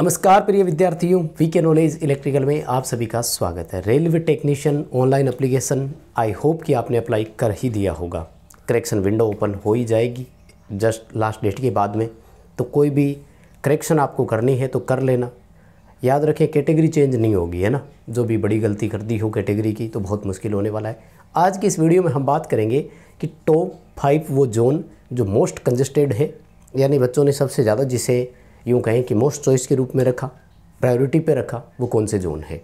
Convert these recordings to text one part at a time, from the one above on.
नमस्कार प्रिय विद्यार्थियों वी के नॉलेज इलेक्ट्रिकल में आप सभी का स्वागत है railway technician online application I hope कि आपने अप्लाई कर ही दिया होगा करेक्शन विंडो ओपन हो ही जाएगी जस्ट लास्ट डेट के बाद में तो कोई भी करेक्शन आपको करनी है तो कर लेना याद रखें कैटेगरी चेंज नहीं होगी है ना जो भी बड़ी गलती कर दी हो कैटेगरी की तो बहुत मुश्किल होने वाला है आज की इस वीडियो में हम बात करेंगे कि टॉप फाइव वो जोन जो मोस्ट कंजेस्टेड है यानी बच्चों ने सबसे ज़्यादा जिसे यूँ कहें कि मोस्ट चॉइस के रूप में रखा प्रायोरिटी पे रखा वो कौन से जोन है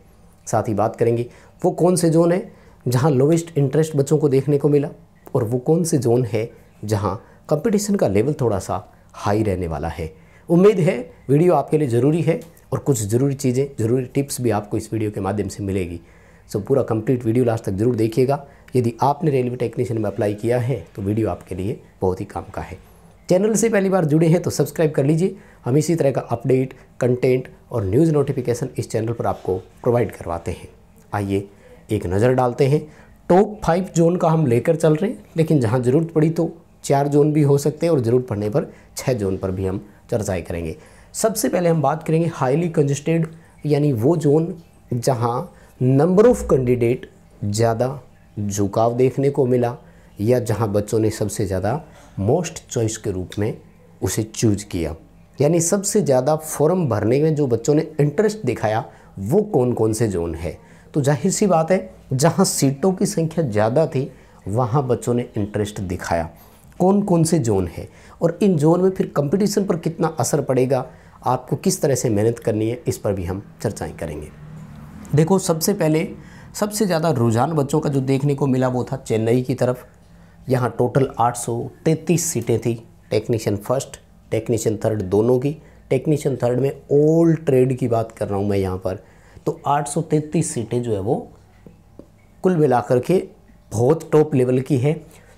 साथ ही बात करेंगे वो कौन से जोन है जहाँ लोवेस्ट इंटरेस्ट बच्चों को देखने को मिला और वो कौन से जोन है जहाँ कंपटीशन का लेवल थोड़ा सा हाई रहने वाला है उम्मीद है वीडियो आपके लिए ज़रूरी है और कुछ ज़रूरी चीज़ें ज़रूरी टिप्स भी आपको इस वीडियो के माध्यम से मिलेगी सो so, पूरा कंप्लीट वीडियो लास्ट तक जरूर देखिएगा यदि आपने रेलवे टेक्नीशियन में अप्लाई किया है तो वीडियो आपके लिए बहुत ही काम का है चैनल से पहली बार जुड़े हैं तो सब्सक्राइब कर लीजिए हम इसी तरह का अपडेट कंटेंट और न्यूज़ नोटिफिकेशन इस चैनल पर आपको प्रोवाइड करवाते हैं आइए एक नज़र डालते हैं टॉप फाइव जोन का हम लेकर चल रहे हैं लेकिन जहाँ ज़रूरत पड़ी तो चार जोन भी हो सकते हैं और ज़रूरत पड़ने पर छः जोन पर भी हम चर्चाएँ करेंगे सबसे पहले हम बात करेंगे हाईली कंजस्टेड यानी वो जोन जहाँ नंबर ऑफ़ कैंडिडेट ज़्यादा झुकाव देखने को मिला या जहाँ बच्चों ने सबसे ज़्यादा मोस्ट चॉइस के रूप में उसे चूज किया यानी सबसे ज़्यादा फॉर्म भरने में जो बच्चों ने इंटरेस्ट दिखाया वो कौन कौन से जोन है तो जाहिर सी बात है जहाँ सीटों की संख्या ज़्यादा थी वहाँ बच्चों ने इंटरेस्ट दिखाया कौन कौन से जोन है और इन जोन में फिर कंपटीशन पर कितना असर पड़ेगा आपको किस तरह से मेहनत करनी है इस पर भी हम चर्चाएं करेंगे देखो सबसे पहले सबसे ज़्यादा रुझान बच्चों का जो देखने को मिला वो था चेन्नई की तरफ यहाँ टोटल आठ सीटें थी टेक्नीशियन फर्स्ट टेक्नीशियन थर्ड दोनों की टेक्नीशियन थर्ड में ओल्ड ट्रेड की बात कर रहा हूँ मैं यहाँ पर तो 833 सीटें जो है वो कुल मिलाकर के बहुत टॉप लेवल की है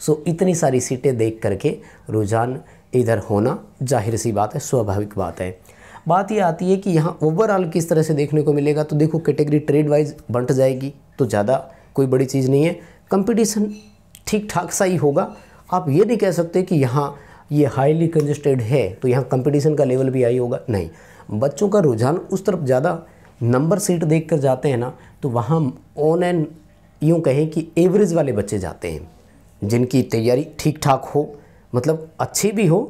सो इतनी सारी सीटें देख करके रुझान इधर होना जाहिर सी बात है स्वाभाविक बात है बात यह आती है कि यहाँ ओवरऑल किस तरह से देखने को मिलेगा तो देखो कैटेगरी ट्रेड वाइज बंट जाएगी तो ज़्यादा कोई बड़ी चीज़ नहीं है कंपटीशन ठीक ठाक सा ही होगा आप ये नहीं कह सकते कि यहाँ ये हाईली कंजस्टेड है तो यहाँ कंपटीशन का लेवल भी आई होगा नहीं बच्चों का रुझान उस तरफ ज़्यादा नंबर सीट देख कर जाते हैं ना तो वहाँ ऑन एंड यूँ कहें कि एवरेज वाले बच्चे जाते हैं जिनकी तैयारी ठीक ठाक हो मतलब अच्छी भी हो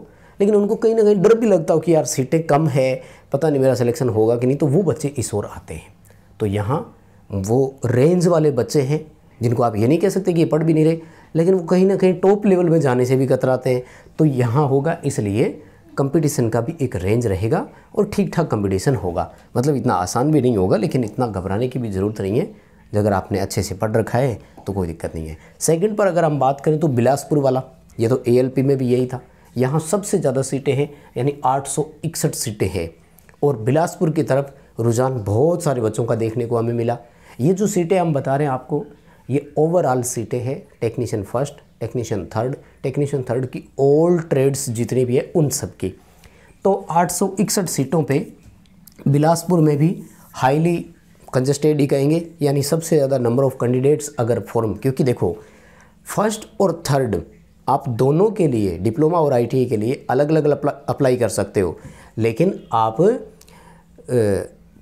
लेकिन उनको कहीं ना कहीं डर भी लगता हो कि यार सीटें कम है पता नहीं मेरा सिलेक्शन होगा कि नहीं तो वो बच्चे इस ओर आते हैं तो यहाँ वो रेंज वाले बच्चे हैं जिनको आप ये नहीं कह सकते कि ये पढ़ भी नहीं रहे लेकिन वो कहीं ना कहीं टॉप लेवल में जाने से भी कतराते हैं तो यहाँ होगा इसलिए कंपटीशन का भी एक रेंज रहेगा और ठीक ठाक कंपटीशन होगा मतलब इतना आसान भी नहीं होगा लेकिन इतना घबराने की भी ज़रूरत नहीं है अगर आपने अच्छे से पढ़ रखा है तो कोई दिक्कत नहीं है सेकंड पर अगर हम बात करें तो बिलासपुर वाला ये तो एएलपी में भी यही था यहाँ सबसे ज़्यादा सीटें हैं यानी आठ सीटें हैं और बिलासपुर की तरफ रुझान बहुत सारे बच्चों का देखने को हमें मिला ये जो सीटें हम बता रहे हैं आपको ये ओवरऑल सीटें हैं technician first technician third technician third की ऑल ट्रेड्स जितनी भी है उन सब की तो आठ सीटों पे बिलासपुर में भी हाईली कंजस्टेड ही कहेंगे यानी सबसे ज़्यादा नंबर ऑफ़ कैंडिडेट्स अगर फॉर्म क्योंकि देखो फर्स्ट और थर्ड आप दोनों के लिए डिप्लोमा और आई e के लिए अलग अलग अप्लाई कर सकते हो लेकिन आप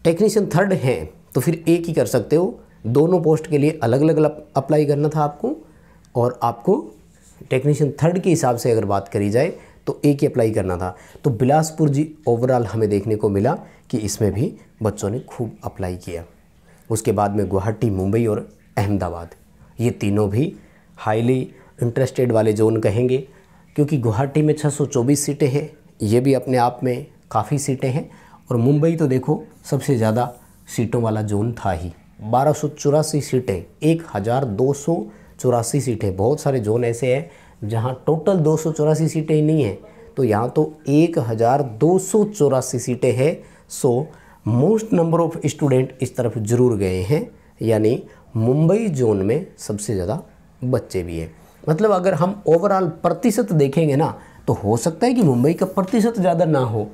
टेक्नीशियन थर्ड हैं तो फिर एक ही कर सकते हो दोनों पोस्ट के लिए अलग अलग अप्लाई करना था आपको और आपको टेक्नीशियन थर्ड के हिसाब से अगर बात करी जाए तो एक ही अप्लाई करना था तो बिलासपुर जी ओवरऑल हमें देखने को मिला कि इसमें भी बच्चों ने खूब अप्लाई किया उसके बाद में गुवाहाटी मुंबई और अहमदाबाद ये तीनों भी हाईली इंटरेस्टेड वाले जोन कहेंगे क्योंकि गुवाहाटी में 624 सीटें हैं ये भी अपने आप में काफ़ी सीटें हैं और मुंबई तो देखो सबसे ज़्यादा सीटों वाला जोन था ही बारह सीटें एक हज़ार दो सौ चौरासी सीटें बहुत सारे जोन ऐसे हैं जहाँ टोटल दो सौ चौरासी सीटें ही नहीं हैं तो यहाँ तो एक हज़ार दो सौ चौरासी सीटें हैं so most number of student इस तरफ जरूर गए हैं यानी मुंबई जोन में सबसे ज़्यादा बच्चे भी हैं मतलब अगर हम ओवरऑल प्रतिशत देखेंगे ना तो हो सकता है कि मुंबई का प्रतिशत ज़्यादा ना हो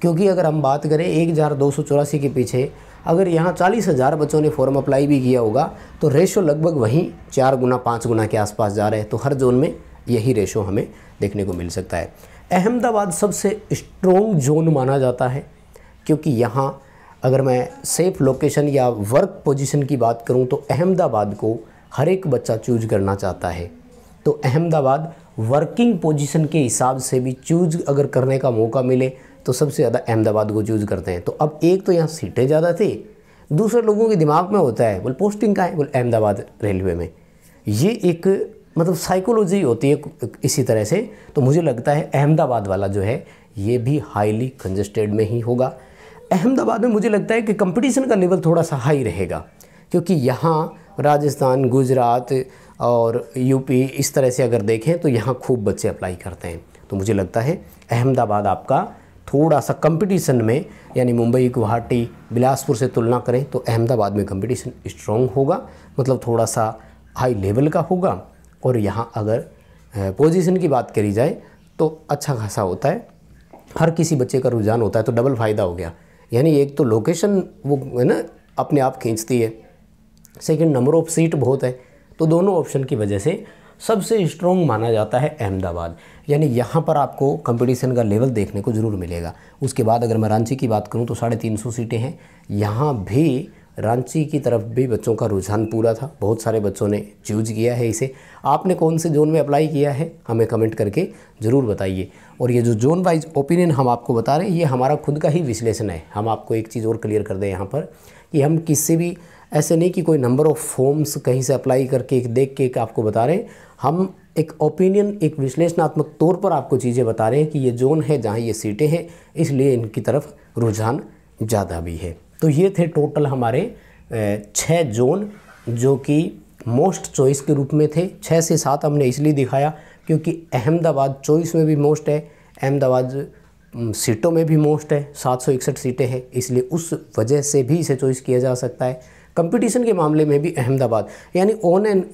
क्योंकि अगर हम बात करें एक हज़ार दो सौ चौरासी के पीछे अगर यहाँ चालीस हज़ार बच्चों ने फॉर्म अप्लाई भी किया होगा तो रेशो लगभग वहीं चार गुना पाँच गुना के आसपास जा रहे हैं तो हर जोन में यही रेशो हमें देखने को मिल सकता है अहमदाबाद सबसे स्ट्रॉन्ग जोन माना जाता है क्योंकि यहाँ अगर मैं सेफ लोकेशन या वर्क पोजिशन की बात करूँ तो अहमदाबाद को हर एक बच्चा चूज करना चाहता है तो अहमदाबाद वर्किंग पोजीशन के हिसाब से भी चूज अगर करने का मौका मिले तो सबसे ज़्यादा अहमदाबाद को चूज़ करते हैं तो अब एक तो यहाँ सीटें ज़्यादा थी दूसरे लोगों के दिमाग में होता है बोल पोस्टिंग का है बोल अहमदाबाद रेलवे में ये एक मतलब साइकोलॉजी होती है इसी तरह से तो मुझे लगता है अहमदाबाद वाला जो है ये भी हाईली कंजस्टेड में ही होगा अहमदाबाद में मुझे लगता है कि कंपटीशन का लेवल थोड़ा सा हाई रहेगा क्योंकि यहाँ राजस्थान गुजरात और यूपी इस तरह से अगर देखें तो यहाँ खूब बच्चे अप्लाई करते हैं तो मुझे लगता है अहमदाबाद आपका थोड़ा सा कंपटीशन में यानी मुंबई गुवाहाटी बिलासपुर से तुलना करें तो अहमदाबाद में कंपटीशन स्ट्रॉन्ग होगा मतलब थोड़ा सा हाई लेवल का होगा और यहाँ अगर पोजीशन की बात करी जाए तो अच्छा खासा होता है हर किसी बच्चे का रुझान होता है तो डबल फ़ायदा हो गया यानी एक तो लोकेशन वो है ना अपने आप खींचती है सेकेंड नंबर ऑफ सीट बहुत है तो दोनों ऑप्शन की वजह से सबसे स्ट्रॉन्ग माना जाता है अहमदाबाद यानी यहाँ पर आपको कंपटीशन का लेवल देखने को ज़रूर मिलेगा उसके बाद अगर मैं रांची की बात करूँ तो साढ़े तीन सौ सीटें हैं यहाँ भी रांची की तरफ भी बच्चों का रुझान पूरा था बहुत सारे बच्चों ने चूज किया है इसे आपने कौन से जोन में अप्लाई किया है हमें कमेंट करके ज़रूर बताइए और ये जो जोन वाइज ओपिनियन हम आपको बता रहे हैं ये हमारा खुद का ही विश्लेषण है हम आपको एक चीज़ और क्लियर कर दें यहाँ पर कि हम किसी भी ऐसे नहीं कि कोई नंबर ऑफ़ फॉर्म्स कहीं से अप्लाई करके एक देख के एक आपको बता रहे हैं हम एक ओपिनियन एक विश्लेषणात्मक तौर पर आपको चीज़ें बता रहे हैं कि ये जोन है जहाँ ये सीटें हैं इसलिए इनकी तरफ रुझान ज़्यादा भी है तो ये थे टोटल हमारे छः जोन जो कि मोस्ट चॉइस के रूप में थे छः से सात हमने इसलिए दिखाया क्योंकि अहमदाबाद चॉइस में भी मोस्ट है अहमदाबाद सीटों में भी मोस्ट है सात सौ इकसठ सीटें हैं इसलिए उस वजह से भी इसे चॉइस किया जा सकता है कंपटीशन के मामले में भी अहमदाबाद यानी ऑन एंड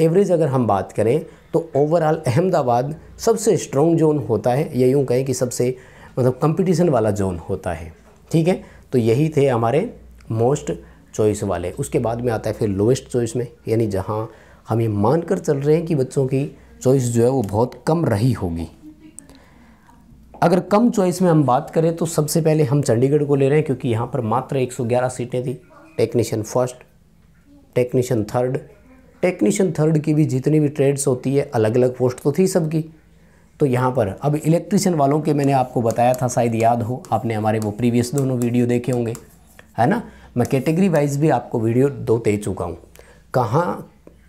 एवरेज अगर हम बात करें तो ओवरऑल अहमदाबाद सबसे स्ट्रॉन्ग जोन होता है या यूँ कहें कि सबसे मतलब कंपटीशन वाला जोन होता है ठीक है तो यही थे हमारे मोस्ट चॉइस वाले उसके बाद में आता है फिर लोएस्ट चॉइस में यानी जहाँ हम ये मान कर चल रहे हैं कि बच्चों की चॉइस जो है वो बहुत कम रही होगी अगर कम चॉइस में हम बात करें तो सबसे पहले हम चंडीगढ़ को ले रहे हैं क्योंकि यहाँ पर मात्र 111 सीटें थी technician first technician third technician third की भी जितनी भी ट्रेड्स होती है अलग अलग पोस्ट तो थी सबकी तो यहाँ पर अब इलेक्ट्रीशियन वालों के मैंने आपको बताया था शायद याद हो आपने हमारे वो प्रीवियस दोनों वीडियो देखे होंगे है ना मैं कैटेगरी वाइज भी आपको वीडियो दो दे चुका हूँ कहाँ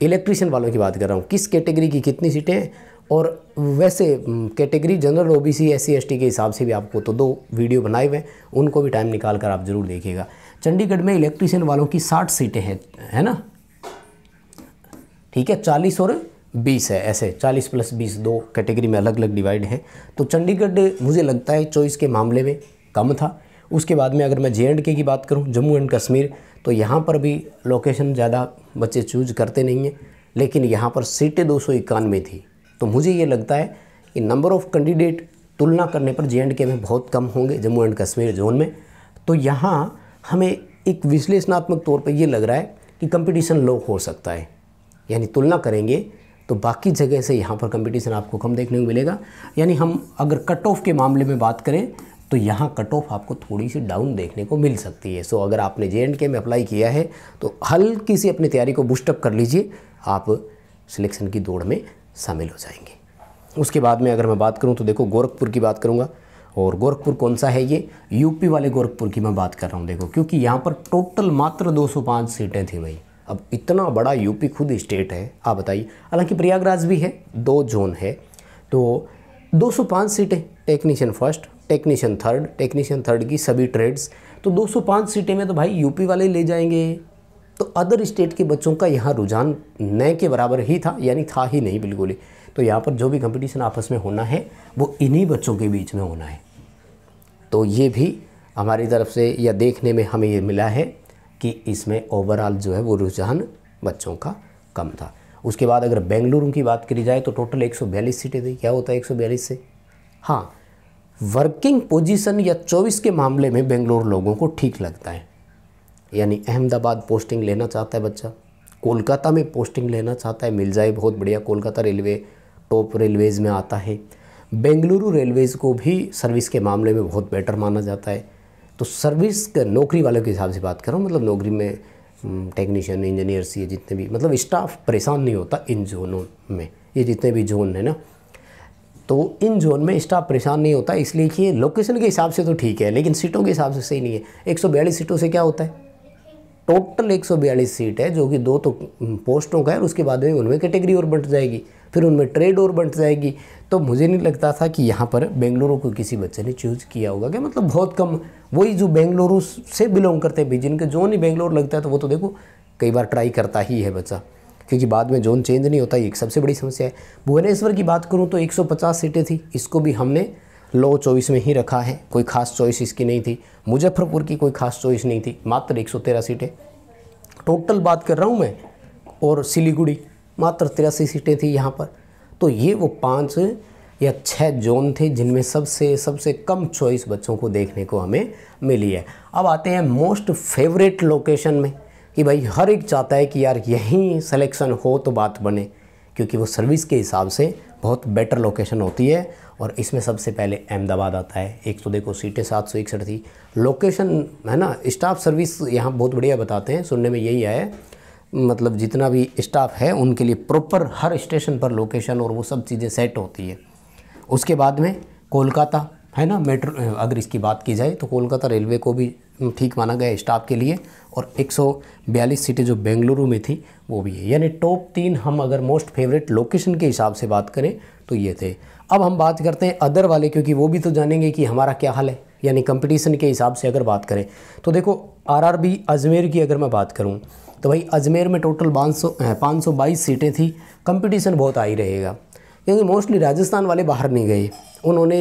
इलेक्ट्रिशियन वालों की बात कर रहा हूँ किस कैटेगरी की कितनी सीटें हैं और वैसे category general OBC B ST के हिसाब से भी आपको तो दो वीडियो बनाए हुए हैं उनको भी टाइम निकाल कर आप ज़रूर देखिएगा चंडीगढ़ में इलेक्ट्रीशियन वालों की साठ सीटें हैं है ना ठीक है चालीस और बीस है ऐसे चालीस प्लस बीस दो कैटेगरी में अलग अलग डिवाइड है तो चंडीगढ़ मुझे लगता है चॉइस के मामले में कम था उसके बाद में अगर मैं जे एंड के की बात करूँ जम्मू एंड कश्मीर तो यहाँ पर भी लोकेशन ज़्यादा बच्चे चूज करते नहीं हैं लेकिन यहाँ पर सीटें दो सौ इक्यानवे थी तो मुझे ये लगता है कि नंबर ऑफ़ कैंडिडेट तुलना करने पर जे एंड के में बहुत कम होंगे जम्मू एंड कश्मीर जोन में तो यहाँ हमें एक विश्लेषणात्मक तौर पर यह लग रहा है कि कंपटीशन लो हो सकता है यानी तुलना करेंगे तो बाकी जगह से यहाँ पर कंपटीशन आपको कम देखने को मिलेगा यानी हम अगर कट ऑफ के मामले में बात करें तो यहाँ कट ऑफ आपको थोड़ी सी डाउन देखने को मिल सकती है सो अगर आपने जे एंड के में अप्लाई किया है तो हल्की सी अपनी तैयारी को बूस्टअप कर लीजिए आप सिलेक्शन की दौड़ में शामिल हो जाएंगे उसके बाद में अगर मैं बात करूँ तो देखो गोरखपुर की बात करूँगा और गोरखपुर कौन सा है ये यूपी वाले गोरखपुर की मैं बात कर रहा हूँ देखो क्योंकि यहाँ पर टोटल मात्र 205 सीटें थी भाई अब इतना बड़ा यूपी खुद स्टेट है आप बताइए हालांकि प्रयागराज भी है दो जोन है तो 205 सीटें technician first technician third technician third की सभी ट्रेड्स तो दो सीटें में तो भाई यूपी वाले ले जाएंगे तो अदर स्टेट के बच्चों का यहाँ रुझान नए के बराबर ही था यानी था ही नहीं बिल्कुल ही तो यहाँ पर जो भी कंपटीशन आपस में होना है वो इन्हीं बच्चों के बीच में होना है तो ये भी हमारी तरफ से या देखने में हमें ये मिला है कि इसमें ओवरऑल जो है वो रुझान बच्चों का कम था उसके बाद अगर बेंगलुरु की बात करी जाए तो टोटल एक सीटें थी क्या होता है एक से हाँ वर्किंग पोजीशन या 24 के मामले में बेंगलुरु लोगों को ठीक लगता है यानी अहमदाबाद पोस्टिंग लेना चाहता है बच्चा कोलकाता में पोस्टिंग लेना चाहता है मिल जाए बहुत बढ़िया कोलकाता रेलवे टॉप रेलवेज़ में आता है बेंगलुरु रेलवेज़ को भी सर्विस के मामले में बहुत बेटर माना जाता है तो सर्विस के नौकरी वालों के हिसाब से बात करूँ मतलब नौकरी में टेक्नीशियन इंजीनियर्स ये जितने भी मतलब स्टाफ परेशान नहीं होता इन जोनों में ये जितने भी जोन है ना तो इन जोन में स्टाफ परेशान नहीं होता इसलिए कि लोकेशन के हिसाब से तो ठीक है लेकिन सीटों के हिसाब से सही नहीं है एक सीटों से क्या होता है टोटल एक सीट है जो कि दो तो पोस्टों का है और उसके बाद में उनमें कैटेगरी और बंट जाएगी फिर उनमें ट्रेड और बंट जाएगी तो मुझे नहीं लगता था कि यहाँ पर बेंगलुरु को किसी बच्चे ने चूज़ किया होगा क्या मतलब बहुत कम वही जो बेंगलुरु से बिलोंग करते हैं जिनके जोन ही बेंगलोर लगता है तो वो तो देखो कई बार ट्राई करता ही है बच्चा क्योंकि बाद में जोन चेंज नहीं होता ये एक सबसे बड़ी समस्या है भुवनेश्वर की बात करूँ तो 150 सीटें थी इसको भी हमने लो चॉइस में ही रखा है कोई खास चॉइस इसकी नहीं थी मुजफ्फरपुर की कोई खास चॉइस नहीं थी मात्र एक सीटें टोटल बात कर रहा हूँ मैं और सिलीगुड़ी मात्र तिरासी सीटें थी यहाँ पर तो ये वो पाँच या छः जोन थे जिनमें सबसे सबसे कम चॉइस बच्चों को देखने को हमें मिली है अब आते हैं मोस्ट फेवरेट लोकेशन में कि भाई हर एक चाहता है कि यार यहीं सिलेक्शन हो तो बात बने क्योंकि वो सर्विस के हिसाब से बहुत बेटर लोकेशन होती है और इसमें सबसे पहले अहमदाबाद आता है एक तो देखो सीटें सात सौ इकसठ थी लोकेशन है ना स्टाफ सर्विस यहाँ बहुत बढ़िया बताते हैं सुनने में यही आया है मतलब जितना भी स्टाफ है उनके लिए प्रॉपर हर स्टेशन पर लोकेशन और वो सब चीज़ें सेट होती है उसके बाद में कोलकाता है ना मेट्रो अगर इसकी बात की जाए तो कोलकाता रेलवे को भी ठीक माना गया स्टाफ के लिए और 142 सीटें जो बेंगलुरु में थी वो भी है यानी टॉप तीन हम अगर मोस्ट फेवरेट लोकेशन के हिसाब से बात करें तो ये थे अब हम बात करते हैं अदर वाले क्योंकि वो भी तो जानेंगे कि हमारा क्या हाल है यानी कंपटीशन के हिसाब से अगर बात करें तो देखो आरआरबी अजमेर की अगर मैं बात करूँ तो भाई अजमेर में टोटल पाँच सौ बाईस सीटें थी कंपटीशन बहुत आई रहेगा क्योंकि मोस्टली राजस्थान वाले बाहर नहीं गए उन्होंने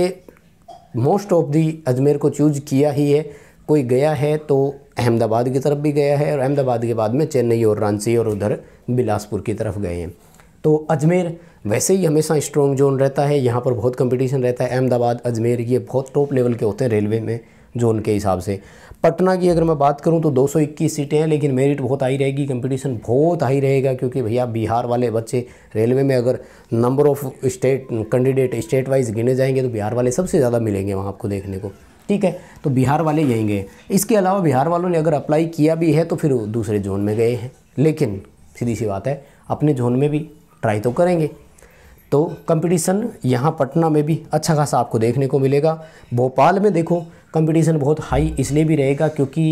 मोस्ट ऑफ दी अजमेर को चूज किया ही है कोई गया है तो अहमदाबाद की तरफ भी गया है और अहमदाबाद के बाद में चेन्नई और रांची और उधर बिलासपुर की तरफ गए हैं तो अजमेर वैसे ही हमेशा स्ट्रॉन्ग जोन रहता है यहाँ पर बहुत कंपटीशन रहता है अहमदाबाद अजमेर ये बहुत टॉप लेवल के होते हैं रेलवे में जोन के हिसाब से पटना की अगर मैं बात करूं तो 221 सीटें हैं लेकिन मेरिट बहुत हाई रहेगी कंपटीशन बहुत हाई रहेगा क्योंकि भैया बिहार वाले बच्चे रेलवे में अगर number of state candidate state wise गिने जाएंगे तो बिहार वाले सबसे ज़्यादा मिलेंगे वहाँ आपको देखने को ठीक है तो बिहार वाले यहीं गए इसके अलावा बिहार वालों ने अगर अप्लाई किया भी है तो फिर दूसरे जोन में गए हैं लेकिन सीधी सी बात है अपने जोन में भी ट्राई तो करेंगे तो कंपटीशन यहाँ पटना में भी अच्छा खासा आपको देखने को मिलेगा भोपाल में देखो कंपटीशन बहुत हाई इसलिए भी रहेगा क्योंकि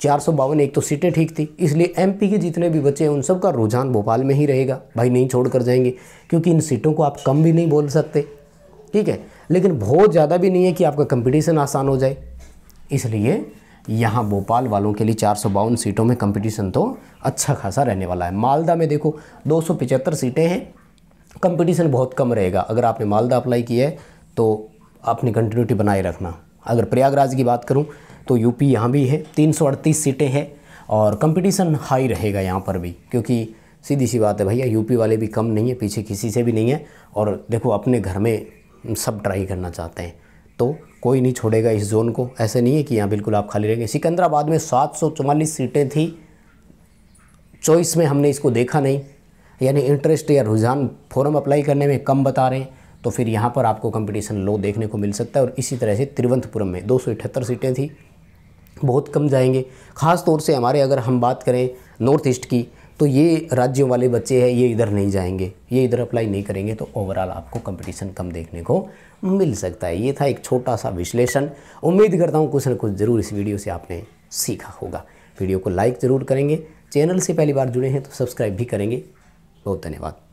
चार सौ बावन एक तो सीटें ठीक थी इसलिए एमपी के जितने भी बच्चे हैं उन सब का रुझान भोपाल में ही रहेगा भाई नहीं छोड़ कर जाएंगे क्योंकि इन सीटों को आप कम भी नहीं बोल सकते ठीक है लेकिन बहुत ज़्यादा भी नहीं है कि आपका कंपटीशन आसान हो जाए इसलिए यहाँ भोपाल वालों के लिए चार सीटों में कंपटीशन तो अच्छा खासा रहने वाला है मालदा में देखो दो सीटें हैं कंपटीशन बहुत कम रहेगा अगर आपने मालदा अप्लाई किया है तो आपने कंटिन्यूटी बनाए रखना अगर प्रयागराज की बात करूँ तो यूपी यहाँ भी है तीन सीटें हैं और कंपटीशन हाई रहेगा यहाँ पर भी क्योंकि सीधी सी बात है भैया यूपी वाले भी कम नहीं है पीछे किसी से भी नहीं है और देखो अपने घर में सब ट्राई करना चाहते हैं तो कोई नहीं छोड़ेगा इस जोन को ऐसे नहीं है कि यहाँ बिल्कुल आप खाली रहेंगे सिकंदराबाद में सात सीटें थी चॉइस में हमने इसको देखा नहीं यानी इंटरेस्ट या रुझान फॉरम अप्लाई करने में कम बता रहे हैं तो फिर यहाँ पर आपको कंपटीशन लो देखने को मिल सकता है और इसी तरह से तिरुवंतपुरम में दो सीटें थी बहुत कम जाएंगे ख़ास तौर से हमारे अगर हम बात करें नॉर्थ ईस्ट की तो ये राज्यों वाले बच्चे हैं ये इधर नहीं जाएंगे ये इधर अप्लाई नहीं करेंगे तो ओवरऑल आपको कंपटीशन कम देखने को मिल सकता है ये था एक छोटा सा विश्लेषण उम्मीद करता हूँ कुछ ना कुछ ज़रूर इस वीडियो से आपने सीखा होगा वीडियो को लाइक ज़रूर करेंगे चैनल से पहली बार जुड़े हैं तो सब्सक्राइब भी करेंगे Låt den vara.